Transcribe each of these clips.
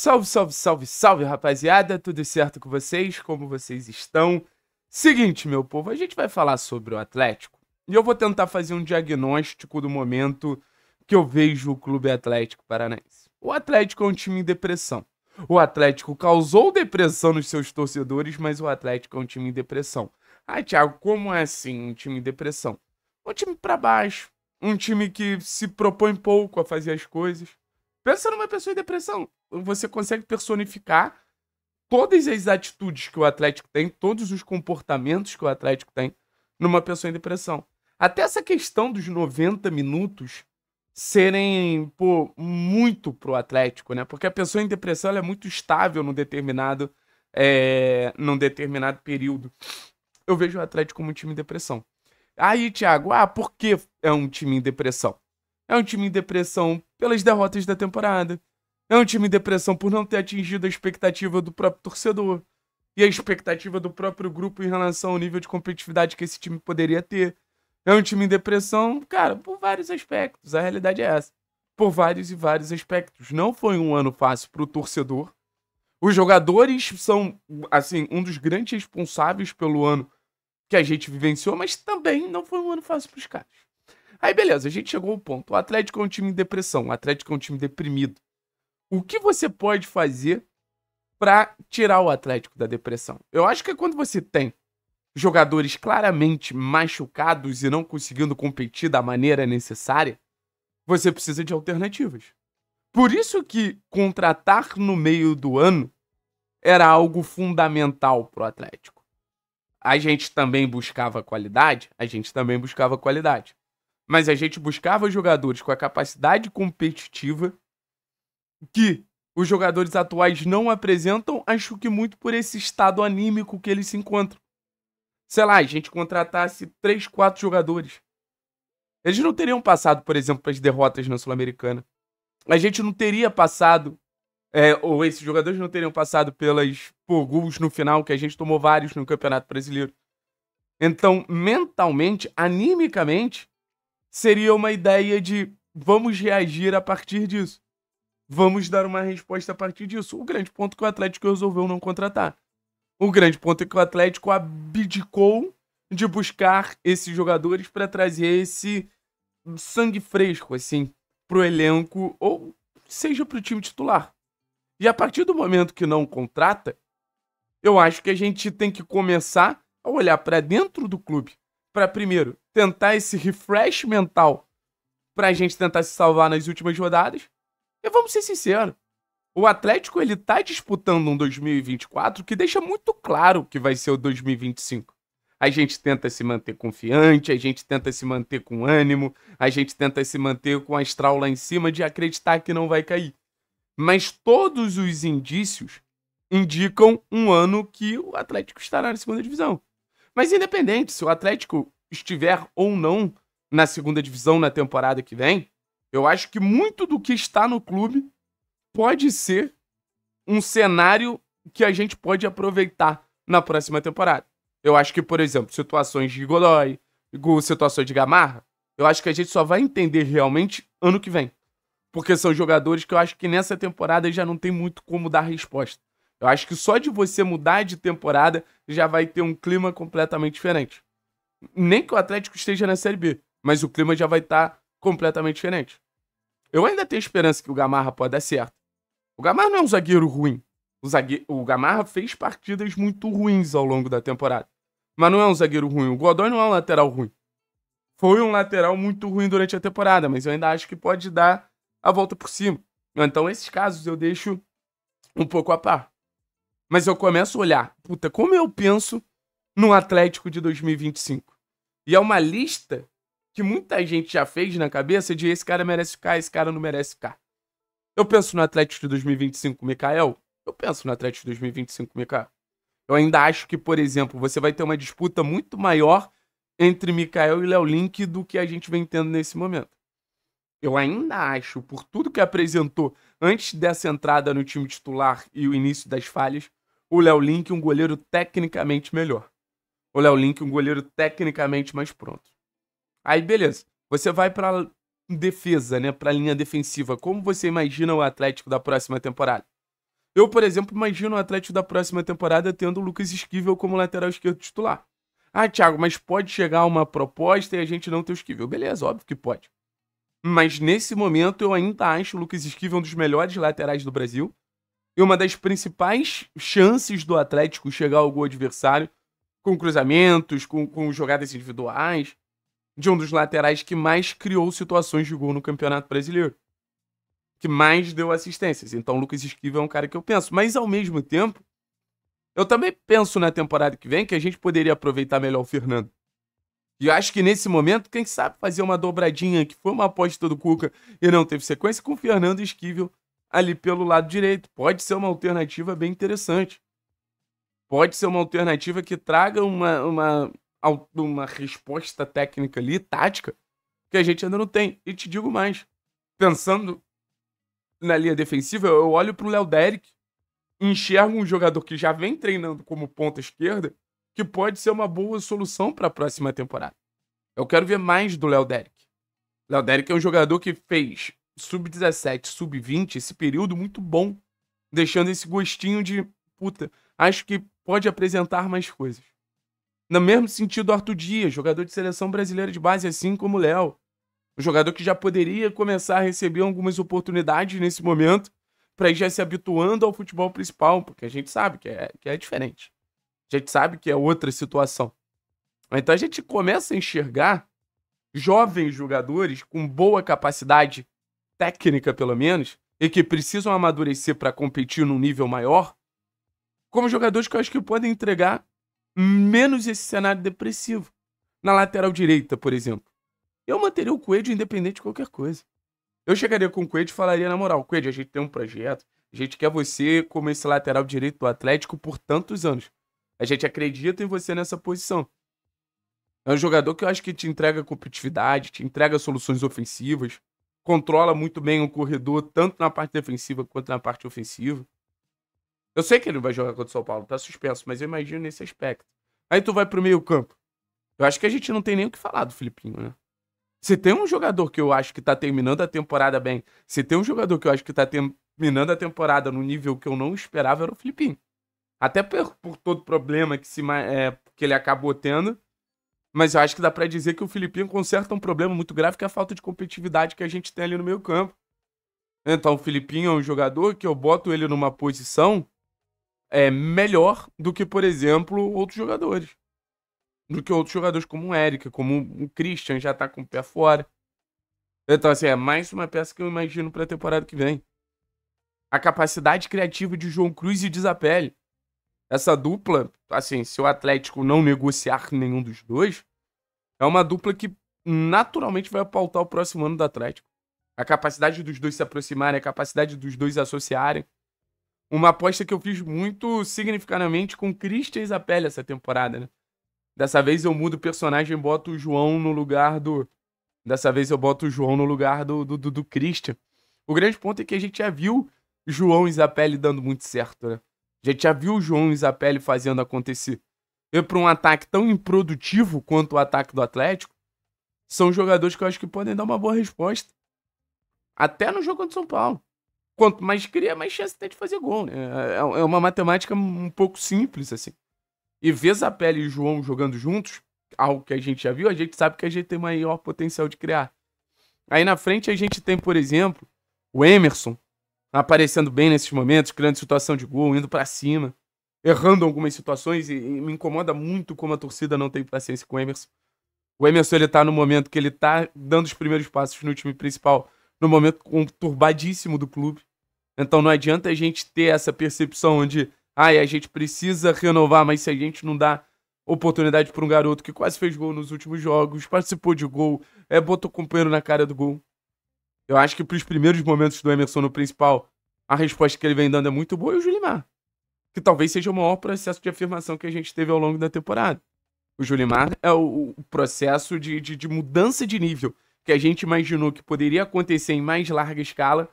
Salve, salve, salve, salve, rapaziada! Tudo certo com vocês? Como vocês estão? Seguinte, meu povo, a gente vai falar sobre o Atlético e eu vou tentar fazer um diagnóstico do momento que eu vejo o Clube Atlético Paranaense. O Atlético é um time em depressão. O Atlético causou depressão nos seus torcedores, mas o Atlético é um time em depressão. Ah, Thiago, como é assim um time em depressão? Um time para baixo, um time que se propõe pouco a fazer as coisas. Pensa numa pessoa em depressão você consegue personificar todas as atitudes que o Atlético tem, todos os comportamentos que o Atlético tem numa pessoa em depressão. Até essa questão dos 90 minutos serem, pô, muito pro Atlético, né? Porque a pessoa em depressão é muito estável num determinado, é, num determinado período. Eu vejo o Atlético como um time em depressão. Aí, Thiago, ah, por que é um time em depressão? É um time em depressão pelas derrotas da temporada, é um time em depressão por não ter atingido a expectativa do próprio torcedor e a expectativa do próprio grupo em relação ao nível de competitividade que esse time poderia ter. É um time em depressão, cara, por vários aspectos. A realidade é essa. Por vários e vários aspectos. Não foi um ano fácil para o torcedor. Os jogadores são, assim, um dos grandes responsáveis pelo ano que a gente vivenciou, mas também não foi um ano fácil para os caras. Aí, beleza, a gente chegou ao ponto. O Atlético é um time em depressão, o Atlético é um time deprimido. O que você pode fazer para tirar o Atlético da depressão? Eu acho que é quando você tem jogadores claramente machucados e não conseguindo competir da maneira necessária, você precisa de alternativas. Por isso que contratar no meio do ano era algo fundamental para o Atlético. A gente também buscava qualidade, a gente também buscava qualidade. Mas a gente buscava jogadores com a capacidade competitiva que os jogadores atuais não apresentam, acho que muito por esse estado anímico que eles se encontram. Sei lá, a gente contratasse 3, 4 jogadores. Eles não teriam passado, por exemplo, pelas as derrotas na Sul-Americana. A gente não teria passado, é, ou esses jogadores não teriam passado pelas por gols no final, que a gente tomou vários no Campeonato Brasileiro. Então, mentalmente, animicamente, seria uma ideia de vamos reagir a partir disso. Vamos dar uma resposta a partir disso. O grande ponto é que o Atlético resolveu não contratar. O grande ponto é que o Atlético abdicou de buscar esses jogadores para trazer esse sangue fresco, assim, pro elenco ou seja pro time titular. E a partir do momento que não contrata, eu acho que a gente tem que começar a olhar para dentro do clube, para primeiro tentar esse refresh mental para a gente tentar se salvar nas últimas rodadas e vamos ser sinceros. O Atlético ele tá disputando um 2024 que deixa muito claro que vai ser o 2025. A gente tenta se manter confiante, a gente tenta se manter com ânimo, a gente tenta se manter com a astral lá em cima de acreditar que não vai cair. Mas todos os indícios indicam um ano que o Atlético estará na segunda divisão. Mas independente se o Atlético estiver ou não na segunda divisão na temporada que vem, eu acho que muito do que está no clube pode ser um cenário que a gente pode aproveitar na próxima temporada. Eu acho que, por exemplo, situações de Godoy, situações de Gamarra, eu acho que a gente só vai entender realmente ano que vem. Porque são jogadores que eu acho que nessa temporada já não tem muito como dar resposta. Eu acho que só de você mudar de temporada já vai ter um clima completamente diferente. Nem que o Atlético esteja na Série B, mas o clima já vai estar tá completamente diferente. Eu ainda tenho esperança que o Gamarra pode dar certo. O Gamarra não é um zagueiro ruim. O, zagueiro, o Gamarra fez partidas muito ruins ao longo da temporada. Mas não é um zagueiro ruim. O Godoy não é um lateral ruim. Foi um lateral muito ruim durante a temporada, mas eu ainda acho que pode dar a volta por cima. Então, esses casos eu deixo um pouco a par. Mas eu começo a olhar, puta, como eu penso no Atlético de 2025? E é uma lista que muita gente já fez na cabeça de esse cara merece ficar, esse cara não merece ficar. Eu penso no Atlético de 2025 com Mikael. Eu penso no Atlético de 2025 com Mikael. Eu ainda acho que, por exemplo, você vai ter uma disputa muito maior entre Mikael e Léo Link do que a gente vem tendo nesse momento. Eu ainda acho, por tudo que apresentou antes dessa entrada no time titular e o início das falhas, o Léo Link um goleiro tecnicamente melhor. O Léo Link um goleiro tecnicamente mais pronto. Aí, beleza. Você vai para defesa, né? Para linha defensiva. Como você imagina o Atlético da próxima temporada? Eu, por exemplo, imagino o Atlético da próxima temporada tendo o Lucas Esquivel como lateral esquerdo titular. Ah, Thiago, mas pode chegar uma proposta e a gente não ter o Esquivel. Beleza, óbvio que pode. Mas nesse momento eu ainda acho o Lucas Esquivel um dos melhores laterais do Brasil. E uma das principais chances do Atlético chegar ao gol adversário com cruzamentos, com, com jogadas individuais de um dos laterais que mais criou situações de gol no Campeonato Brasileiro. Que mais deu assistências. Então o Lucas Esquiva é um cara que eu penso. Mas ao mesmo tempo, eu também penso na temporada que vem que a gente poderia aproveitar melhor o Fernando. E eu acho que nesse momento, quem sabe fazer uma dobradinha, que foi uma aposta do Cuca e não teve sequência, com o Fernando Esquivel ali pelo lado direito. Pode ser uma alternativa bem interessante. Pode ser uma alternativa que traga uma, uma uma resposta técnica ali, tática, que a gente ainda não tem. E te digo mais, pensando na linha defensiva, eu olho pro Léo Derrick enxergo um jogador que já vem treinando como ponta esquerda, que pode ser uma boa solução para a próxima temporada. Eu quero ver mais do Léo Derrick Léo Derrick é um jogador que fez sub-17, sub-20, esse período muito bom, deixando esse gostinho de puta, acho que pode apresentar mais coisas. No mesmo sentido, Arthur Dias, jogador de seleção brasileira de base, assim como o Léo. Um jogador que já poderia começar a receber algumas oportunidades nesse momento para ir já se habituando ao futebol principal, porque a gente sabe que é, que é diferente. A gente sabe que é outra situação. Então a gente começa a enxergar jovens jogadores com boa capacidade técnica, pelo menos, e que precisam amadurecer para competir num nível maior, como jogadores que eu acho que podem entregar menos esse cenário depressivo. Na lateral direita, por exemplo. Eu manteria o Coelho independente de qualquer coisa. Eu chegaria com o Coelho e falaria na moral: Coelho, a gente tem um projeto, a gente quer você como esse lateral direito do Atlético por tantos anos. A gente acredita em você nessa posição. É um jogador que eu acho que te entrega competitividade, te entrega soluções ofensivas, controla muito bem o corredor, tanto na parte defensiva quanto na parte ofensiva. Eu sei que ele vai jogar contra o São Paulo, tá suspenso, mas eu imagino nesse aspecto. Aí tu vai pro meio campo. Eu acho que a gente não tem nem o que falar do Filipinho, né? Se tem um jogador que eu acho que tá terminando a temporada bem, se tem um jogador que eu acho que tá terminando a temporada no nível que eu não esperava, era o Filipinho. Até por, por todo problema que, se, é, que ele acabou tendo. Mas eu acho que dá para dizer que o Filipinho conserta um problema muito grave, que é a falta de competitividade que a gente tem ali no meio campo. Então, o Filipinho é um jogador que eu boto ele numa posição é, melhor do que, por exemplo, outros jogadores. Do que outros jogadores como o Erika, como o Christian, já tá com o pé fora. Então, assim, é mais uma peça que eu imagino pra temporada que vem. A capacidade criativa de João Cruz e de Zapelli. Essa dupla, assim, se o Atlético não negociar nenhum dos dois, é uma dupla que naturalmente vai pautar o próximo ano do Atlético. A capacidade dos dois se aproximarem, a capacidade dos dois associarem uma aposta que eu fiz muito significativamente com Christian Isapelli essa temporada, né? Dessa vez eu mudo o personagem e boto o João no lugar do. Dessa vez eu boto o João no lugar do, do, do, do Christian. O grande ponto é que a gente já viu João Isapelli dando muito certo, né? A gente já viu João João Isapelli fazendo acontecer. E para um ataque tão improdutivo quanto o ataque do Atlético, são jogadores que eu acho que podem dar uma boa resposta. Até no jogo do São Paulo quanto mais cria, mais chance tem de fazer gol, né? É, é uma matemática um pouco simples, assim. E ver Zapelli e João jogando juntos, algo que a gente já viu, a gente sabe que a gente tem maior potencial de criar. Aí na frente a gente tem, por exemplo, o Emerson aparecendo bem nesses momentos, criando situação de gol, indo para cima, errando algumas situações e, e, me incomoda muito como a torcida não tem paciência com o Emerson. O Emerson ele tá no momento que ele tá dando os primeiros passos no time principal, no momento conturbadíssimo do clube. Então não adianta a gente ter essa percepção de, ah, a gente precisa renovar, mas se a gente não dá oportunidade para um garoto que quase fez gol nos últimos jogos, participou de gol, é, botou o companheiro na cara do gol. Eu acho que para os primeiros momentos do Emerson no principal, a resposta que ele vem dando é muito boa e o Julimar. Que talvez seja o maior processo de afirmação que a gente teve ao longo da temporada. O Julimar é o, o processo de, de, de mudança de nível que a gente imaginou que poderia acontecer em mais larga escala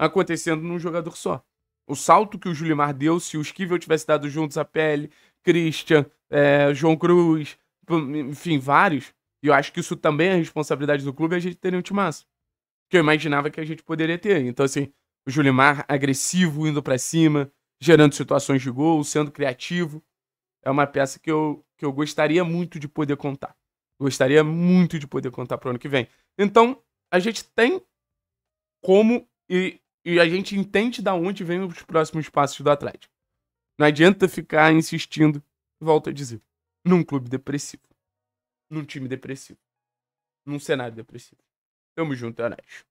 acontecendo num jogador só. O salto que o Julimar deu, se o Esquivel tivesse dado juntos a pele, Christian, é, João Cruz, enfim, vários. E eu acho que isso também é responsabilidade do clube, a gente teria um massa. Que eu imaginava que a gente poderia ter. Então, assim, o Julimar agressivo, indo para cima, gerando situações de gol, sendo criativo. É uma peça que eu, que eu gostaria muito de poder contar. Gostaria muito de poder contar pro ano que vem. Então, a gente tem como e e a gente entende da onde vem os próximos passos do Atlético. Não adianta ficar insistindo, Volto a dizer, num clube depressivo, num time depressivo, num cenário depressivo. Tamo junto, é honesto.